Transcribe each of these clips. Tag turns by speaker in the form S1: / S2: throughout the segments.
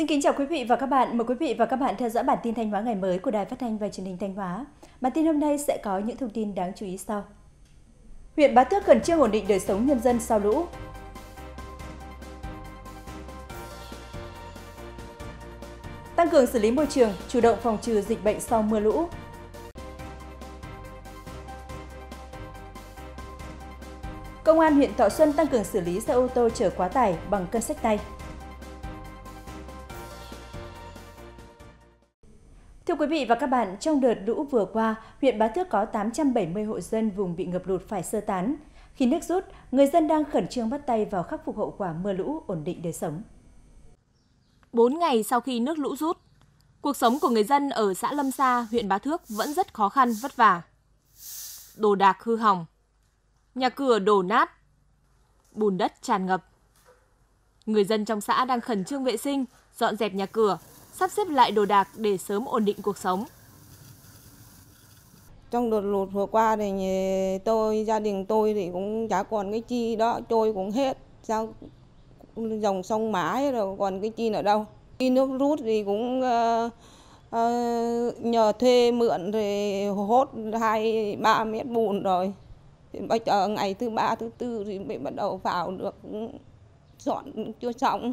S1: Xin kính chào quý vị và các bạn. Mời quý vị và các bạn theo dõi bản tin Thanh Hóa ngày mới của Đài Phát thanh và Truyền hình Thanh Hóa. Bản tin hôm nay sẽ có những thông tin đáng chú ý sau. Huyện Bá Thước cần chưa ổn định đời sống nhân dân sau lũ. Tăng cường xử lý môi trường, chủ động phòng trừ dịch bệnh sau mưa lũ. Công an huyện Thọ Xuân tăng cường xử lý xe ô tô chở quá tải bằng cân sách tay. Thưa quý vị và các bạn, trong đợt lũ vừa qua, huyện Bá Thước có 870 hộ dân vùng bị ngập lụt phải sơ tán. Khi nước rút, người dân đang khẩn trương bắt tay vào khắc phục hậu quả mưa lũ, ổn định đời sống.
S2: 4 ngày sau khi nước lũ rút, cuộc sống của người dân ở xã Lâm Sa, huyện Bá Thước vẫn rất khó khăn, vất vả. Đồ đạc hư hỏng, nhà cửa đổ nát, bùn đất tràn ngập. Người dân trong xã đang khẩn trương vệ sinh, dọn dẹp nhà cửa, sắp xếp lại đồ đạc để sớm ổn định cuộc sống. Trong đợt lụt vừa qua thì tôi, gia đình tôi thì cũng chả còn cái
S3: chi đó, trôi cũng hết. Sao dòng sông mãi rồi còn cái chi nữa đâu. Khi nước rút thì cũng uh, uh, nhờ thuê mượn thì hốt hai ba mét bùn rồi. Thì bây giờ ngày thứ ba thứ tư
S2: thì mới bắt đầu vào được ừ, dọn chưa xong.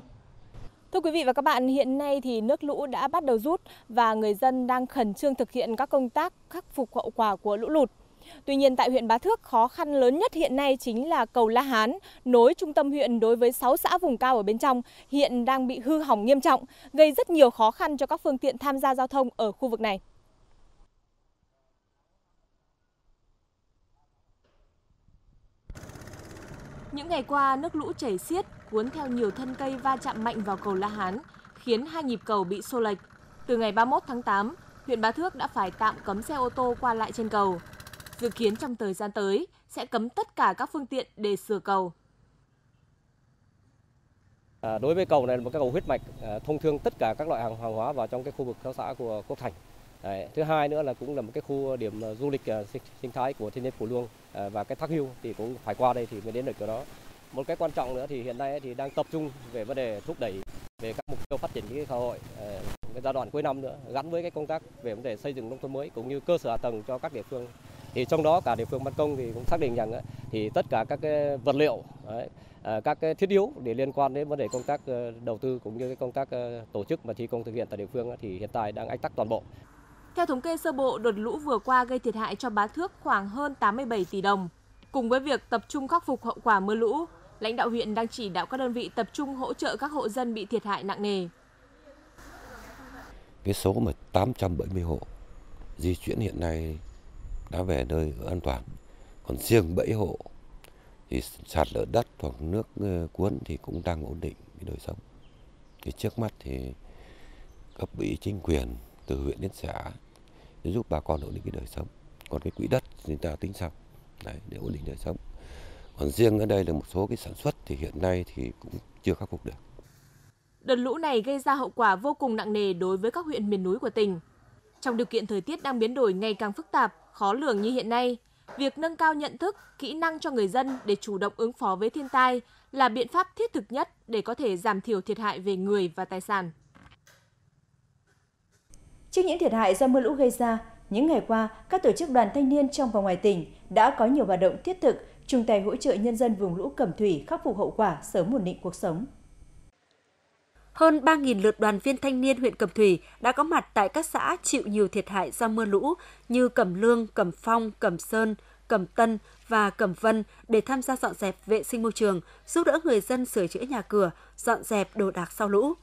S2: Thưa quý vị và các bạn, hiện nay thì nước lũ đã bắt đầu rút và người dân đang khẩn trương thực hiện các công tác khắc phục hậu quả của lũ lụt. Tuy nhiên tại huyện Bá Thước, khó khăn lớn nhất hiện nay chính là cầu La Hán, nối trung tâm huyện đối với 6 xã vùng cao ở bên trong, hiện đang bị hư hỏng nghiêm trọng, gây rất nhiều khó khăn cho các phương tiện tham gia giao thông ở khu vực này. Những ngày qua, nước lũ chảy xiết, cuốn theo nhiều thân cây va chạm mạnh vào cầu La Hán, khiến hai nhịp cầu bị xô lệch. Từ ngày 31 tháng 8, huyện Bá Thước đã phải tạm cấm xe ô tô qua lại trên cầu. Dự kiến trong thời gian tới sẽ cấm tất cả các phương tiện để sửa cầu.
S4: À, đối với cầu này là một cái cầu huyết mạch à, thông thương tất cả các loại hàng hóa vào trong cái khu vực xã của quốc Thành. Đấy. Thứ hai nữa là cũng là một cái khu điểm ờ, du lịch ờ, sinh, thái của thiên nhiên Phú Luông ờ, và cái thác hưu thì cũng phải qua đây thì mới đến được chỗ đó. Một cái quan trọng nữa thì hiện nay thì đang tập trung về vấn đề thúc đẩy về các mục tiêu phát triển kinh tế xã hội cái giai đoạn cuối năm nữa gắn với cái công tác về vấn đề xây dựng nông thôn mới cũng như cơ sở hạ tầng cho các địa phương thì trong đó cả địa phương ban công thì cũng xác định rằng thì tất cả các cái vật liệu các cái thiết yếu để liên quan đến vấn đề công tác đầu tư cũng như cái công tác tổ chức và thi công thực hiện tại địa phương thì hiện tại đang ách tắc toàn bộ
S2: theo thống kê sơ bộ, đợt lũ vừa qua gây thiệt hại cho Bá Thước khoảng hơn 87 tỷ đồng. Cùng với việc tập trung khắc phục hậu quả mưa lũ, lãnh đạo huyện đang chỉ đạo các đơn vị tập trung hỗ trợ các hộ dân bị thiệt hại nặng nề.
S3: Cái số mà 870 hộ di chuyển hiện nay đã về nơi ở an toàn. Còn riêng 7 hộ thì sạt lở đất hoặc nước ờ, cuốn thì cũng đang ổn định cái đời sống. Thì trước mắt thì cấp ủy chính quyền từ huyện đến xã để giúp bà con ổn định cái đời sống còn cái quỹ đất thì ta tính sau đấy, để ổn định đời sống còn riêng ở đây là một số cái sản xuất thì hiện nay thì cũng chưa khắc phục được
S2: đợt lũ này gây ra hậu quả vô cùng nặng nề đối với các huyện miền núi của tỉnh trong điều kiện thời tiết đang biến đổi ngày càng phức tạp khó lường như hiện nay việc nâng cao nhận thức kỹ năng cho người dân để chủ động ứng phó với thiên tai là biện pháp thiết thực nhất để có thể giảm thiểu thiệt hại về người và tài sản
S1: Trước những thiệt hại do mưa lũ gây ra, những ngày qua, các tổ chức đoàn thanh niên trong và ngoài tỉnh đã có nhiều hoạt động thiết thực chung tay hỗ trợ nhân dân vùng lũ Cẩm Thủy khắc phục hậu quả, sớm ổn định cuộc sống.
S5: Hơn 3.000 lượt đoàn viên thanh niên huyện Cẩm Thủy đã có mặt tại các xã chịu nhiều thiệt hại do mưa lũ như Cẩm Lương, Cẩm Phong, Cẩm Sơn, Cẩm Tân và Cẩm Vân để tham gia dọn dẹp vệ sinh môi trường, giúp đỡ người dân sửa chữa nhà cửa, dọn dẹp đồ đạc sau lũ.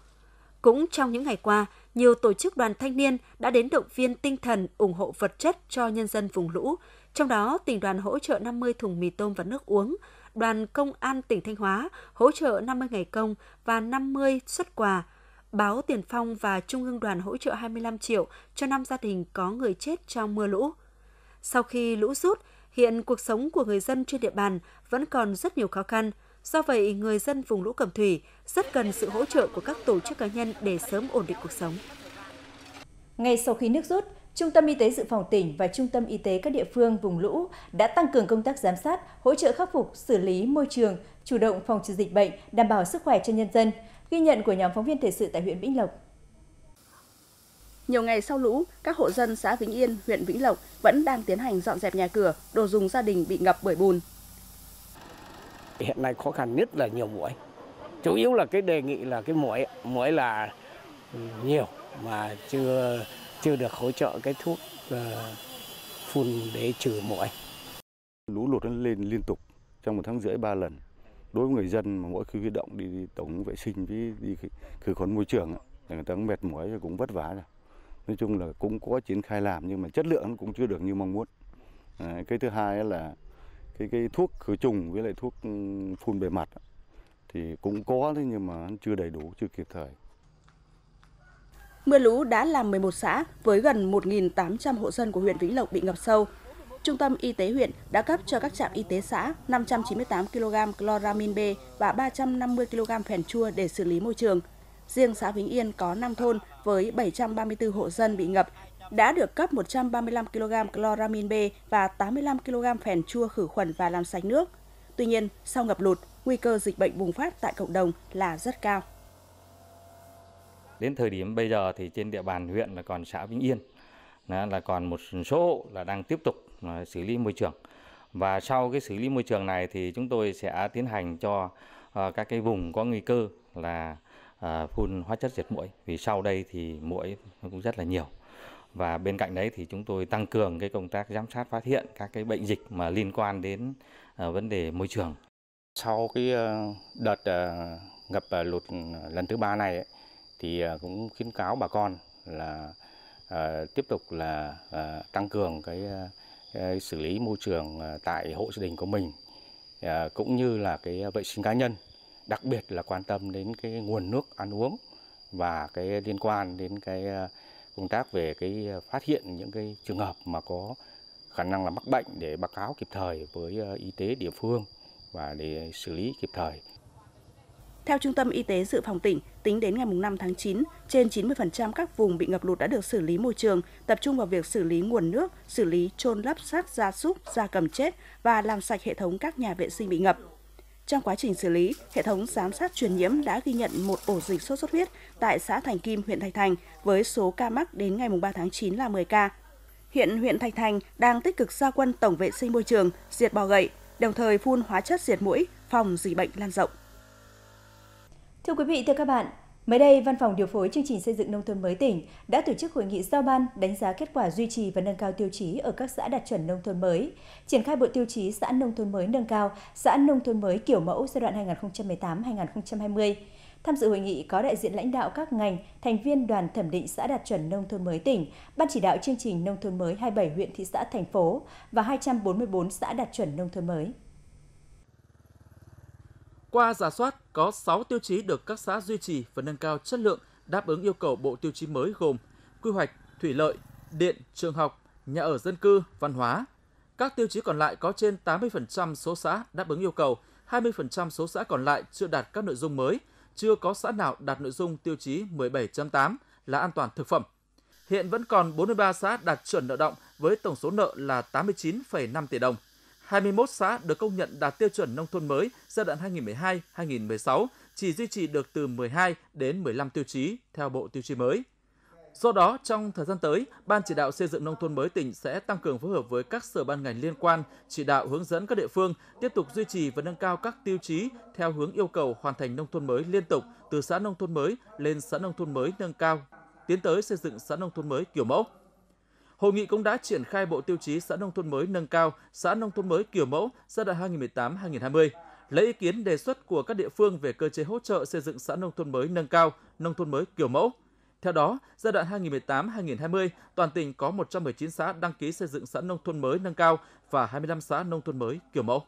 S5: Cũng trong những ngày qua, nhiều tổ chức đoàn thanh niên đã đến động viên tinh thần, ủng hộ vật chất cho nhân dân vùng lũ. Trong đó, tỉnh đoàn hỗ trợ 50 thùng mì tôm và nước uống, đoàn công an tỉnh Thanh Hóa hỗ trợ 50 ngày công và 50 xuất quà. Báo Tiền Phong và Trung ương đoàn hỗ trợ 25 triệu cho năm gia đình có người chết trong mưa lũ. Sau khi lũ rút, hiện cuộc sống của người dân trên địa bàn vẫn còn rất nhiều khó khăn – Do vậy, người dân vùng lũ Cẩm Thủy rất cần sự hỗ trợ của các tổ chức cá nhân
S1: để sớm ổn định cuộc sống. Ngay sau khi nước rút, Trung tâm Y tế Dự phòng tỉnh và Trung tâm Y tế các địa phương vùng lũ đã tăng cường công tác giám sát, hỗ trợ khắc phục, xử lý môi trường, chủ động phòng trừ dịch bệnh, đảm bảo sức khỏe cho nhân dân. Ghi nhận của nhóm phóng viên thời sự tại huyện Vĩnh Lộc. Nhiều ngày sau lũ, các hộ dân xã Vĩnh Yên, huyện Vĩnh Lộc
S3: vẫn đang tiến hành dọn dẹp nhà cửa, đồ dùng gia đình bị ngập bởi bùn, hiện nay khó khăn nhất là nhiều muỗi chủ yếu là cái đề nghị là cái muỗi muỗi là nhiều mà chưa chưa được hỗ trợ cái thuốc ờ, phun để trừ muỗi lũ lụt nó lên liên tục trong một tháng rưỡi ba lần đối với người dân mà mỗi khi huy động đi, đi tổng vệ sinh với đi khử khuẩn môi trường thì người ta cũng mệt mỏi cũng vất vả rồi nói chung là cũng có triển khai làm nhưng mà chất lượng cũng chưa được như mong muốn cái thứ hai là cái cái thuốc khử trùng với lại thuốc ừ, phun bề mặt thì cũng có thế nhưng mà chưa đầy đủ, chưa kịp thời. Mưa lũ đã làm 11 xã với gần 1.800 hộ dân của huyện Vĩnh Lộc bị ngập sâu. Trung tâm Y tế huyện đã cấp cho các trạm y tế xã 598 kg chloramin B và 350 kg phèn chua để xử lý môi trường. Riêng xã Vĩnh Yên có 5 thôn với 734 hộ dân bị ngập đã được cấp 135 kg chloramin B và 85 kg phèn chua khử khuẩn và làm sạch nước. Tuy nhiên, sau ngập lụt, nguy cơ dịch bệnh bùng phát tại cộng đồng là rất cao.
S4: Đến thời điểm bây giờ thì trên địa bàn huyện là còn xã Vĩnh Yên là còn một số hộ là đang tiếp tục à, xử lý môi trường. Và sau cái xử lý môi trường này thì chúng tôi sẽ tiến hành cho à, các cái vùng có nguy cơ là à, phun hóa chất diệt muỗi vì sau đây thì muỗi cũng rất là nhiều và bên cạnh đấy thì chúng tôi tăng cường cái công tác giám sát phát hiện các cái bệnh dịch mà liên quan đến ờ, vấn đề môi trường. Sau cái ờ, đợt ờ, ngập lụt lần thứ ba này thì cũng khuyến cáo bà con là tiếp tục là tăng cường cái xử lý môi trường tại hộ gia đình của mình cũng như là cái vệ sinh cá nhân đặc biệt là quan tâm đến cái nguồn nước ăn uống và cái liên quan đến cái công tác về cái ờ, phát hiện những cái trường hợp mà có khả năng là mắc bệnh để báo cáo kịp thời với ờ, y tế địa phương và để xử lý kịp thời.
S3: Theo Trung tâm Y tế Dự phòng tỉnh, tính đến ngày 5 tháng 9, trên 90% các vùng bị ngập lụt đã được xử lý môi trường, tập trung vào việc xử lý nguồn nước, xử lý trôn lấp xác gia súc, gia cầm chết và làm sạch hệ thống các nhà vệ sinh bị ngập. Trong quá trình xử lý, hệ thống giám sát truyền nhiễm đã ghi nhận một ổ dịch sốt xuất huyết tại xã Thành Kim, huyện Thạch Thành với số ca mắc đến ngày 3 tháng 9 là 10 ca. Hiện huyện Thạch Thành đang tích cực gia quân tổng vệ sinh môi trường, diệt bò gậy, đồng thời phun hóa chất diệt mũi,
S1: phòng dịch bệnh lan rộng. Thưa quý vị, thưa các bạn, Mới đây, Văn phòng điều phối chương trình xây dựng nông thôn mới tỉnh đã tổ chức hội nghị giao ban đánh giá kết quả duy trì và nâng cao tiêu chí ở các xã đạt chuẩn nông thôn mới, triển khai bộ tiêu chí xã nông thôn mới nâng cao, xã nông thôn mới kiểu mẫu giai đoạn 2018-2020. Tham dự hội nghị có đại diện lãnh đạo các ngành, thành viên đoàn thẩm định xã đạt chuẩn nông thôn mới tỉnh, ban chỉ đạo chương trình nông thôn mới 27 huyện thị xã thành phố và 244 xã đạt chuẩn nông thôn mới.
S4: Qua giả soát, có 6 tiêu chí được các xã duy trì và nâng cao chất lượng đáp ứng yêu cầu bộ tiêu chí mới gồm quy hoạch, thủy lợi, điện, trường học, nhà ở dân cư, văn hóa. Các tiêu chí còn lại có trên 80% số xã đáp ứng yêu cầu, 20% số xã còn lại chưa đạt các nội dung mới, chưa có xã nào đạt nội dung tiêu chí 17.8 là an toàn thực phẩm. Hiện vẫn còn 43 xã đạt chuẩn nợ động với tổng số nợ là 89,5 tỷ đồng. 21 xã được công nhận đạt tiêu chuẩn nông thôn mới giai đoạn 2012-2016 chỉ duy trì được từ 12 đến 15 tiêu chí theo bộ tiêu chí mới. Do đó, trong thời gian tới, Ban chỉ đạo xây dựng nông thôn mới tỉnh sẽ tăng cường phối hợp với các sở ban ngành liên quan, chỉ đạo hướng dẫn các địa phương tiếp tục duy trì và nâng cao các tiêu chí theo hướng yêu cầu hoàn thành nông thôn mới liên tục từ xã nông thôn mới lên xã nông thôn mới nâng cao, tiến tới xây dựng xã nông thôn mới kiểu mẫu. Hội nghị cũng đã triển khai bộ tiêu chí xã nông thôn mới nâng cao, xã nông thôn mới kiểu mẫu giai đoạn 2018-2020, lấy ý kiến đề xuất của các địa phương về cơ chế hỗ trợ xây dựng xã nông thôn mới nâng cao, nông thôn mới kiểu mẫu. Theo đó, giai đoạn 2018-2020, toàn tỉnh có 119 xã đăng ký xây dựng xã nông thôn mới nâng cao và 25 xã nông thôn mới kiểu mẫu.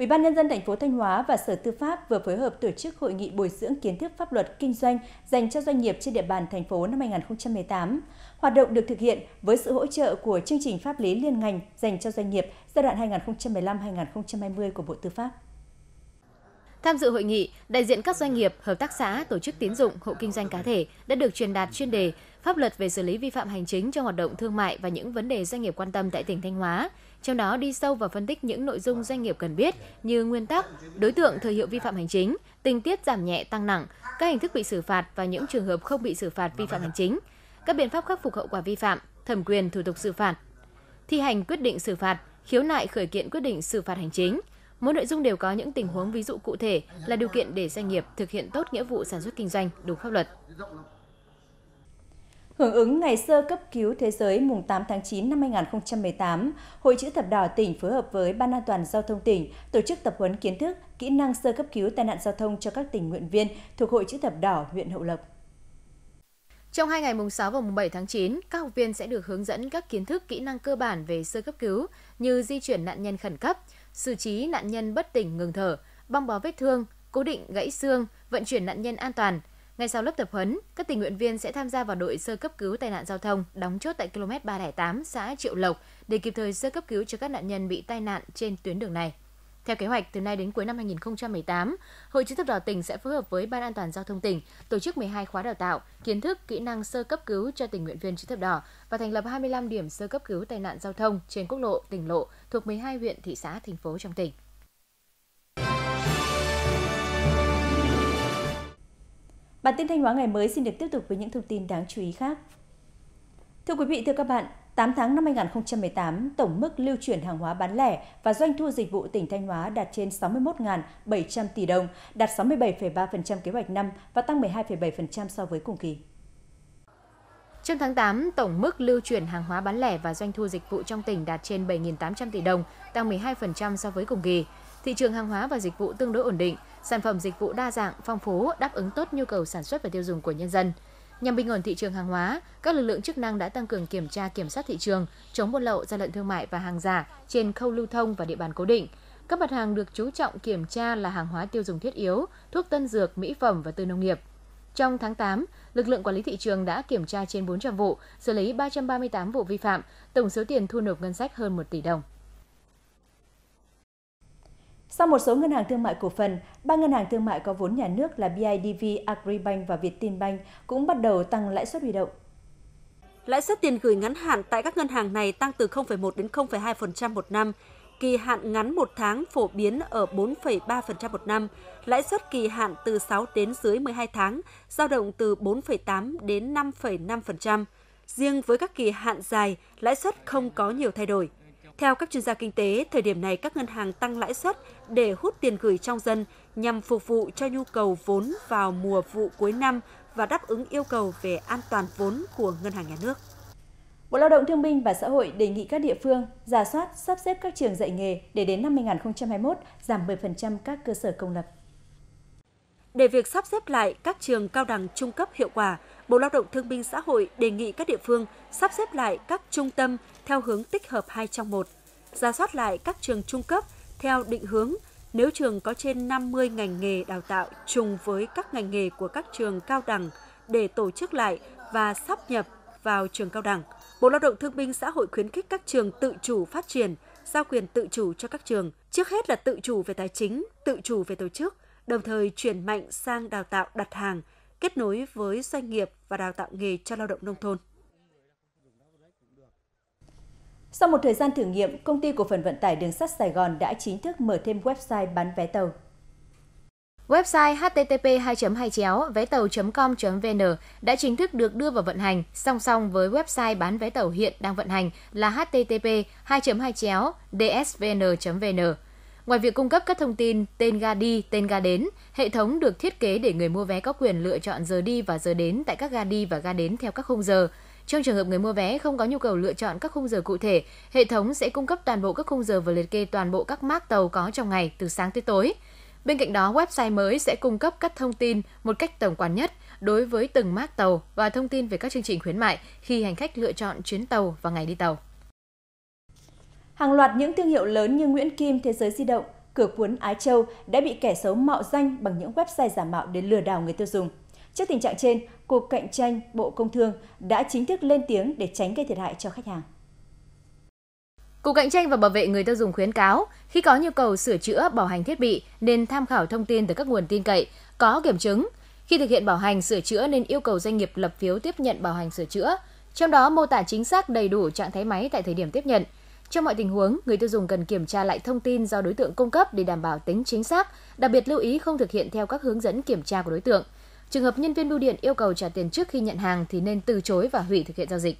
S1: Ủy ban nhân dân thành phố Thanh Hóa và Sở Tư pháp vừa phối hợp tổ chức hội nghị bồi dưỡng kiến thức pháp luật kinh doanh dành cho doanh nghiệp trên địa bàn thành phố năm 2018. Hoạt động được thực hiện với sự hỗ trợ của chương trình pháp lý liên ngành dành cho doanh nghiệp giai đoạn 2015-2020
S6: của Bộ Tư pháp. Tham dự hội nghị, đại diện các doanh nghiệp, hợp tác xã, tổ chức tín dụng, hộ kinh doanh cá thể đã được truyền đạt chuyên đề pháp luật về xử lý vi phạm hành chính trong hoạt động thương mại và những vấn đề doanh nghiệp quan tâm tại tỉnh Thanh Hóa. Trong đó đi sâu và phân tích những nội dung doanh nghiệp cần biết như nguyên tắc, đối tượng thời hiệu vi phạm hành chính, tình tiết giảm nhẹ tăng nặng, các hình thức bị xử phạt và những trường hợp không bị xử phạt vi phạm hành chính, các biện pháp khắc phục hậu quả vi phạm, thẩm quyền thủ tục xử phạt, thi hành quyết định xử phạt, khiếu nại khởi kiện quyết định xử phạt hành chính, Mỗi nội dung đều có những tình huống ví dụ cụ thể là điều kiện để doanh nghiệp thực hiện tốt nghĩa vụ sản xuất kinh doanh đúng pháp luật. Hưởng ứng ngày sơ cấp cứu thế
S1: giới mùng 8 tháng 9 năm 2018, Hội chữ thập đỏ tỉnh phối hợp với Ban an toàn giao thông tỉnh tổ chức tập huấn kiến thức, kỹ năng sơ cấp cứu tai nạn giao thông cho các tình nguyện viên thuộc Hội
S6: chữ thập đỏ huyện Hậu Lộc. Trong hai ngày mùng 6 và mùng 7 tháng 9, các học viên sẽ được hướng dẫn các kiến thức kỹ năng cơ bản về sơ cấp cứu như di chuyển nạn nhân khẩn cấp, xử trí nạn nhân bất tỉnh ngừng thở, băng bó vết thương, cố định gãy xương, vận chuyển nạn nhân an toàn. Ngay sau lớp tập huấn, các tình nguyện viên sẽ tham gia vào đội sơ cấp cứu tai nạn giao thông đóng chốt tại km 308 xã Triệu Lộc để kịp thời sơ cấp cứu cho các nạn nhân bị tai nạn trên tuyến đường này. Theo kế hoạch, từ nay đến cuối năm 2018, Hội chữ thập đỏ tỉnh sẽ phối hợp với Ban an toàn giao thông tỉnh tổ chức 12 khóa đào tạo, kiến thức, kỹ năng sơ cấp cứu cho tình nguyện viên chữ thập đỏ và thành lập 25 điểm sơ cấp cứu tai nạn giao thông trên quốc lộ, tỉnh lộ thuộc 12 huyện, thị xã, thành phố trong tỉnh.
S1: Bản tin Thanh Hóa ngày mới xin được tiếp tục với những thông tin đáng chú ý khác. Thưa quý vị, thưa các bạn, 8 tháng năm 2018, tổng mức lưu chuyển hàng hóa bán lẻ và doanh thu dịch vụ tỉnh Thanh Hóa đạt trên 61.700 tỷ đồng, đạt 67,3% kế hoạch năm
S6: và tăng 12,7% so với cùng kỳ. Trong tháng 8, tổng mức lưu chuyển hàng hóa bán lẻ và doanh thu dịch vụ trong tỉnh đạt trên 7.800 tỷ đồng, tăng 12% so với cùng kỳ. Thị trường hàng hóa và dịch vụ tương đối ổn định, sản phẩm dịch vụ đa dạng, phong phú, đáp ứng tốt nhu cầu sản xuất và tiêu dùng của nhân dân – Nhằm bình ổn thị trường hàng hóa, các lực lượng chức năng đã tăng cường kiểm tra kiểm soát thị trường, chống buôn lậu, gian lận thương mại và hàng giả trên khâu lưu thông và địa bàn cố định. Các mặt hàng được chú trọng kiểm tra là hàng hóa tiêu dùng thiết yếu, thuốc tân dược, mỹ phẩm và tư nông nghiệp. Trong tháng 8, lực lượng quản lý thị trường đã kiểm tra trên 400 vụ, xử lý 338 vụ vi phạm, tổng số tiền thu nộp ngân sách hơn 1 tỷ đồng.
S1: Sau một số ngân hàng thương mại cổ phần, ba ngân hàng thương mại có vốn nhà nước là BIDV, Agribank và Vietinbank cũng bắt đầu tăng lãi suất huy động. Lãi suất tiền gửi ngắn
S5: hạn tại các ngân hàng này tăng từ 0,1 đến 0,2% một năm, kỳ hạn ngắn một tháng phổ biến ở 4,3% một năm, lãi suất kỳ hạn từ 6 đến dưới 12 tháng, giao động từ 4,8 đến 5,5%. Riêng với các kỳ hạn dài, lãi suất không có nhiều thay đổi. Theo các chuyên gia kinh tế, thời điểm này các ngân hàng tăng lãi suất để hút tiền gửi trong dân nhằm phục vụ cho nhu cầu vốn vào mùa
S1: vụ cuối năm và đáp ứng yêu cầu về an toàn vốn của ngân hàng nhà nước. Bộ Lao động Thương binh và Xã hội đề nghị các địa phương giả soát, sắp xếp các trường dạy nghề để đến năm 2021 giảm 10% các cơ sở công lập.
S5: Để việc sắp xếp lại các trường cao đẳng trung cấp hiệu quả, Bộ Lao động Thương binh Xã hội đề nghị các địa phương sắp xếp lại các trung tâm theo hướng tích hợp hai trong một, ra soát lại các trường trung cấp theo định hướng nếu trường có trên 50 ngành nghề đào tạo trùng với các ngành nghề của các trường cao đẳng để tổ chức lại và sắp nhập vào trường cao đẳng. Bộ Lao động Thương binh Xã hội khuyến khích các trường tự chủ phát triển, giao quyền tự chủ cho các trường, trước hết là tự chủ về tài chính, tự chủ về tổ chức, đồng thời chuyển mạnh sang đào tạo đặt hàng,
S1: kết nối với doanh nghiệp và đào tạo nghề cho lao động nông thôn. Sau một thời gian thử nghiệm, công ty cổ phần vận tải đường sắt Sài Gòn đã chính thức
S6: mở thêm website bán vé tàu. Website http 2 2 vé tàu com vn đã chính thức được đưa vào vận hành song song với website bán vé tàu hiện đang vận hành là http 2 2 dsvn vn Ngoài việc cung cấp các thông tin tên ga đi, tên ga đến, hệ thống được thiết kế để người mua vé có quyền lựa chọn giờ đi và giờ đến tại các ga đi và ga đến theo các khung giờ. Trong trường hợp người mua vé không có nhu cầu lựa chọn các khung giờ cụ thể, hệ thống sẽ cung cấp toàn bộ các khung giờ và liệt kê toàn bộ các mác tàu có trong ngày từ sáng tới tối. Bên cạnh đó, website mới sẽ cung cấp các thông tin một cách tổng quan nhất đối với từng mác tàu và thông tin về các chương trình khuyến mại khi hành khách lựa chọn chuyến tàu và ngày đi tàu. Hàng loạt những thương hiệu lớn như Nguyễn Kim, Thế giới di
S1: động, cửa cuốn Ái Châu đã bị kẻ xấu mạo danh bằng những website giả mạo để lừa đảo người tiêu dùng. Trước tình trạng trên, Cục Cạnh tranh Bộ Công Thương đã chính thức lên tiếng để tránh gây thiệt hại
S6: cho khách hàng. Cục Cạnh tranh và Bảo vệ người tiêu dùng khuyến cáo, khi có nhu cầu sửa chữa bảo hành thiết bị nên tham khảo thông tin từ các nguồn tin cậy, có kiểm chứng. Khi thực hiện bảo hành sửa chữa nên yêu cầu doanh nghiệp lập phiếu tiếp nhận bảo hành sửa chữa, trong đó mô tả chính xác đầy đủ trạng thái máy tại thời điểm tiếp nhận – trong mọi tình huống, người tiêu dùng cần kiểm tra lại thông tin do đối tượng cung cấp để đảm bảo tính chính xác, đặc biệt lưu ý không thực hiện theo các hướng dẫn kiểm tra của đối tượng. Trường hợp nhân viên bưu điện yêu cầu trả tiền trước khi nhận hàng thì nên từ chối và hủy thực hiện giao dịch.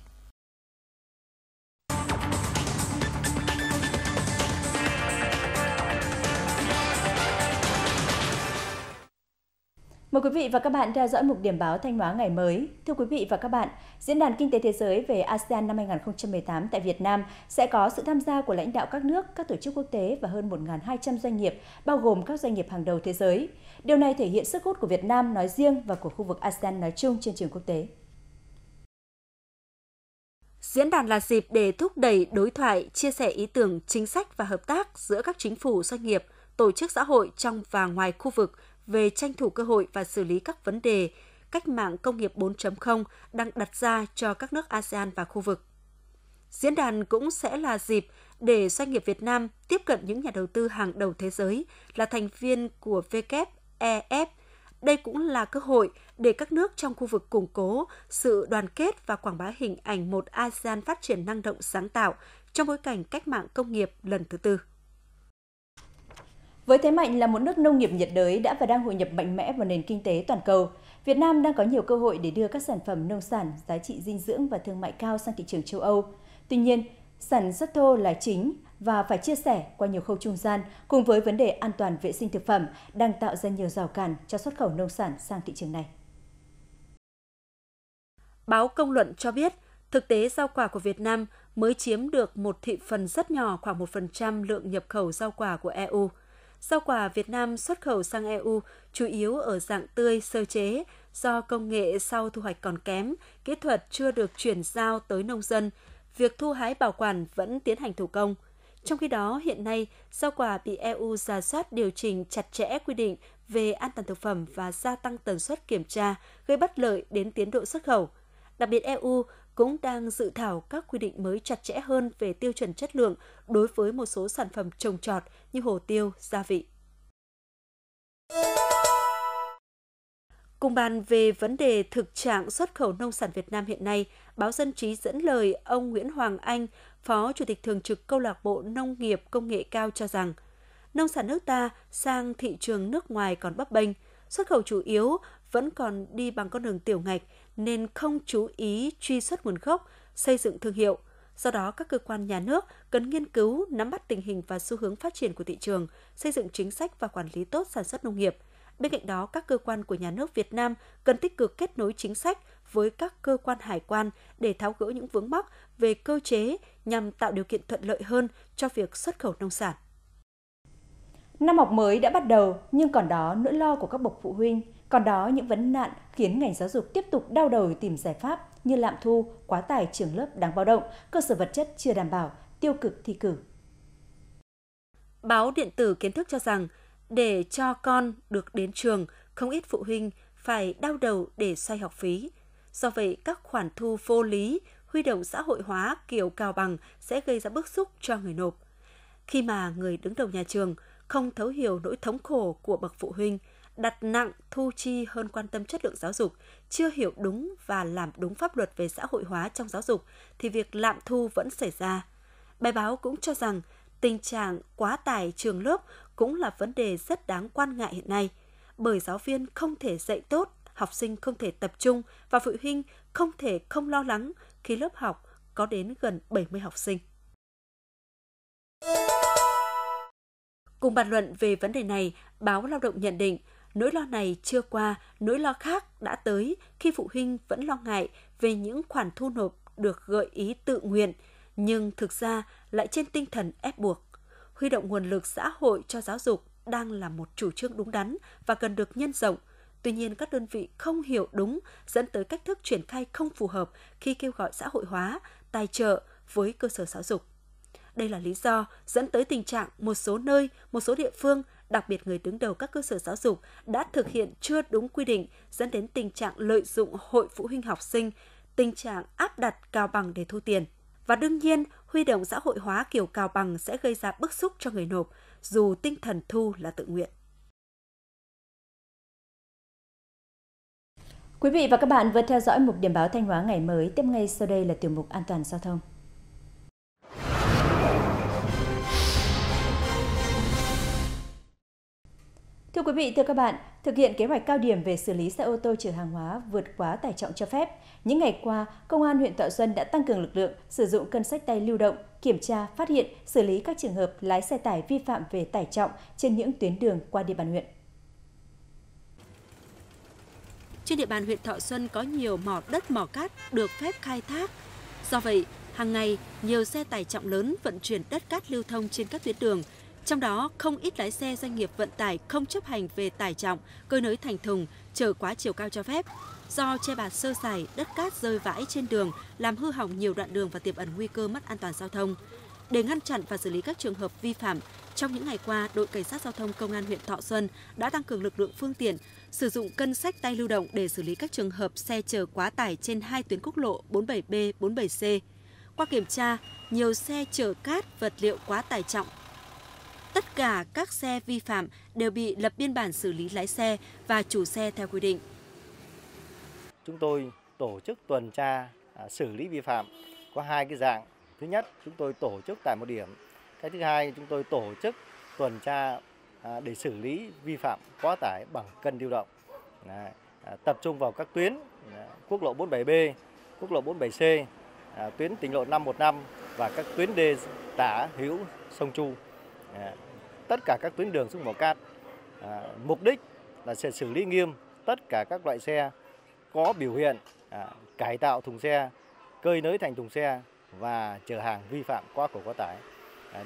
S1: Mời quý vị và các bạn theo dõi mục điểm báo Thanh Hóa ngày mới. Thưa quý vị và các bạn, Diễn đàn Kinh tế Thế giới về ASEAN năm 2018 tại Việt Nam sẽ có sự tham gia của lãnh đạo các nước, các tổ chức quốc tế và hơn 1.200 doanh nghiệp, bao gồm các doanh nghiệp hàng đầu thế giới. Điều này thể hiện sức hút của Việt Nam nói riêng và của khu vực ASEAN nói chung trên trường quốc tế.
S3: Diễn
S5: đàn là dịp để thúc đẩy đối thoại, chia sẻ ý tưởng, chính sách và hợp tác giữa các chính phủ, doanh nghiệp, tổ chức xã hội trong và ngoài khu vực – về tranh thủ cơ hội và xử lý các vấn đề cách mạng công nghiệp 4.0 đang đặt ra cho các nước ASEAN và khu vực. Diễn đàn cũng sẽ là dịp để doanh nghiệp Việt Nam tiếp cận những nhà đầu tư hàng đầu thế giới là thành viên của WEF. Đây cũng là cơ hội để các nước trong khu vực củng cố sự đoàn kết và quảng bá hình ảnh một ASEAN
S1: phát triển năng động sáng tạo trong bối cảnh cách mạng công nghiệp lần thứ tư. Với thế mạnh là một nước nông nghiệp nhiệt đới đã và đang hội nhập mạnh mẽ vào nền kinh tế toàn cầu, Việt Nam đang có nhiều cơ hội để đưa các sản phẩm nông sản giá trị dinh dưỡng và thương mại cao sang thị trường châu Âu. Tuy nhiên, sản xuất thô là chính và phải chia sẻ qua nhiều khâu trung gian cùng với vấn đề an toàn vệ sinh thực phẩm đang tạo ra nhiều rào cản cho xuất khẩu nông sản sang thị trường này.
S5: Báo Công luận cho biết,
S1: thực tế rau quả của
S5: Việt Nam mới chiếm được một thị phần rất nhỏ khoảng 1% lượng nhập khẩu rau quả của EU – Rau quả Việt Nam xuất khẩu sang EU chủ yếu ở dạng tươi sơ chế do công nghệ sau thu hoạch còn kém, kỹ thuật chưa được chuyển giao tới nông dân, việc thu hái bảo quản vẫn tiến hành thủ công. Trong khi đó, hiện nay, rau quả bị EU ra soát điều chỉnh chặt chẽ quy định về an toàn thực phẩm và gia tăng tần suất kiểm tra, gây bất lợi đến tiến độ xuất khẩu. Đặc biệt EU cũng đang dự thảo các quy định mới chặt chẽ hơn về tiêu chuẩn chất lượng đối với một số sản phẩm trồng trọt như hồ tiêu, gia vị. Cùng bàn về vấn đề thực trạng xuất khẩu nông sản Việt Nam hiện nay, báo Dân trí dẫn lời ông Nguyễn Hoàng Anh, Phó Chủ tịch Thường trực Câu lạc bộ Nông nghiệp Công nghệ cao cho rằng, nông sản nước ta sang thị trường nước ngoài còn bấp bênh, xuất khẩu chủ yếu vẫn còn đi bằng con đường tiểu ngạch nên không chú ý truy xuất nguồn gốc, xây dựng thương hiệu. Do đó, các cơ quan nhà nước cần nghiên cứu, nắm bắt tình hình và xu hướng phát triển của thị trường, xây dựng chính sách và quản lý tốt sản xuất nông nghiệp. Bên cạnh đó, các cơ quan của nhà nước Việt Nam cần tích cực kết nối chính sách với các cơ quan hải quan để tháo gỡ những vướng mắc về cơ chế nhằm tạo điều kiện thuận lợi hơn cho việc xuất khẩu nông sản.
S1: Năm học mới đã bắt đầu nhưng còn đó nỗi lo của các bậc phụ huynh – còn đó, những vấn nạn khiến ngành giáo dục tiếp tục đau đầu tìm giải pháp như lạm thu, quá tải trường lớp đáng báo động, cơ sở vật chất chưa đảm bảo, tiêu cực thi cử.
S5: Báo điện tử kiến thức cho rằng, để cho con được đến trường, không ít phụ huynh phải đau đầu để xoay học phí. Do vậy, các khoản thu vô lý, huy động xã hội hóa kiểu cao bằng sẽ gây ra bức xúc cho người nộp. Khi mà người đứng đầu nhà trường không thấu hiểu nỗi thống khổ của bậc phụ huynh – đặt nặng thu chi hơn quan tâm chất lượng giáo dục, chưa hiểu đúng và làm đúng pháp luật về xã hội hóa trong giáo dục thì việc lạm thu vẫn xảy ra. Bài báo cũng cho rằng tình trạng quá tải trường lớp cũng là vấn đề rất đáng quan ngại hiện nay, bởi giáo viên không thể dạy tốt, học sinh không thể tập trung và phụ huynh không thể không lo lắng khi lớp học có đến gần 70 học sinh. Cùng bàn luận về vấn đề này, báo Lao động nhận định nỗi lo này chưa qua, nỗi lo khác đã tới khi phụ huynh vẫn lo ngại về những khoản thu nộp được gợi ý tự nguyện, nhưng thực ra lại trên tinh thần ép buộc. Huy động nguồn lực xã hội cho giáo dục đang là một chủ trương đúng đắn và cần được nhân rộng. Tuy nhiên, các đơn vị không hiểu đúng dẫn tới cách thức triển khai không phù hợp khi kêu gọi xã hội hóa, tài trợ với cơ sở giáo dục. Đây là lý do dẫn tới tình trạng một số nơi, một số địa phương đặc biệt người đứng đầu các cơ sở giáo dục đã thực hiện chưa đúng quy định dẫn đến tình trạng lợi dụng hội phụ huynh học sinh, tình trạng áp đặt cao bằng để thu tiền. Và đương nhiên, huy động xã hội hóa kiểu cao bằng sẽ gây ra bức xúc cho người nộp, dù tinh thần thu là tự nguyện.
S1: Quý vị và các bạn vừa theo dõi một điểm báo Thanh Hóa ngày mới. Tiếp ngay sau đây là tiểu mục An toàn giao thông. Thưa quý vị, thưa các bạn, thực hiện kế hoạch cao điểm về xử lý xe ô tô chở hàng hóa vượt quá tải trọng cho phép, những ngày qua, Công an huyện Thọ Xuân đã tăng cường lực lượng sử dụng cân sách tay lưu động, kiểm tra, phát hiện, xử lý các trường hợp lái xe tải vi phạm về tải trọng trên những tuyến đường qua địa bàn huyện.
S5: Trên địa bàn huyện Thọ Xuân có nhiều mỏ đất mỏ cát được phép khai thác. Do vậy, hàng ngày, nhiều xe tải trọng lớn vận chuyển đất cát lưu thông trên các tuyến đường – trong đó, không ít lái xe doanh nghiệp vận tải không chấp hành về tải trọng, cơi nới thành thùng, chở quá chiều cao cho phép. Do che bạt sơ sài, đất cát rơi vãi trên đường, làm hư hỏng nhiều đoạn đường và tiềm ẩn nguy cơ mất an toàn giao thông. Để ngăn chặn và xử lý các trường hợp vi phạm, trong những ngày qua, đội cảnh sát giao thông công an huyện Thọ Xuân đã tăng cường lực lượng phương tiện, sử dụng cân sách tay lưu động để xử lý các trường hợp xe chở quá tải trên hai tuyến quốc lộ 47B, 47C. Qua kiểm tra, nhiều xe chở cát, vật liệu quá tải trọng Tất cả các xe vi phạm đều bị lập biên bản xử lý lái xe và chủ xe theo quy định.
S4: Chúng tôi tổ chức tuần tra à, xử lý vi phạm có hai cái dạng. Thứ nhất, chúng tôi tổ chức tại một điểm. Cái thứ hai, chúng tôi tổ chức tuần tra à, để xử lý vi phạm quá tải bằng cân điều động. À, tập trung vào các tuyến à, quốc lộ 47B, quốc lộ 47C, à, tuyến tỉnh lộ 515 và các tuyến đê tả hữu sông Chu. À, tất cả các tuyến đường xuống mỏ cát. À, mục đích là sẽ xử lý nghiêm tất cả các loại xe có biểu hiện à, cải tạo thùng xe, cơi nới thành thùng xe và chở hàng vi phạm quá khổ quá tải.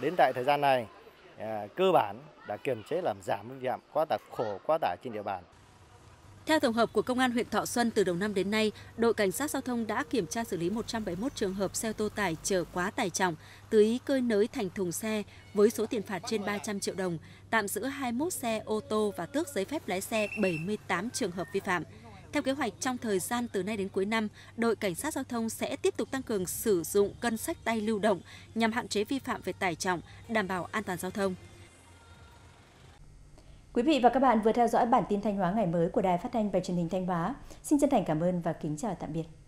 S4: đến tại thời gian này, cơ bản đã kiềm chế làm giảm vi phạm quá tải khổ quá tải trên địa bàn.
S5: Theo tổng hợp của Công an huyện Thọ Xuân, từ đầu năm đến nay, đội cảnh sát giao thông đã kiểm tra xử lý 171 trường hợp xe ô tô tải chở quá tải trọng, tứ ý cơi nới thành thùng xe với số tiền phạt trên 300 triệu đồng, tạm giữ 21 xe ô tô và tước giấy phép lái xe 78 trường hợp vi phạm. Theo kế hoạch, trong thời gian từ nay đến cuối năm, đội cảnh sát giao thông sẽ tiếp tục tăng cường sử dụng cân sách tay lưu động nhằm hạn chế vi phạm về tải trọng, đảm bảo an toàn giao thông.
S1: Quý vị và các bạn vừa theo dõi bản tin Thanh Hóa ngày mới của Đài Phát thanh và Truyền hình Thanh Hóa. Xin chân thành cảm ơn và kính chào tạm biệt.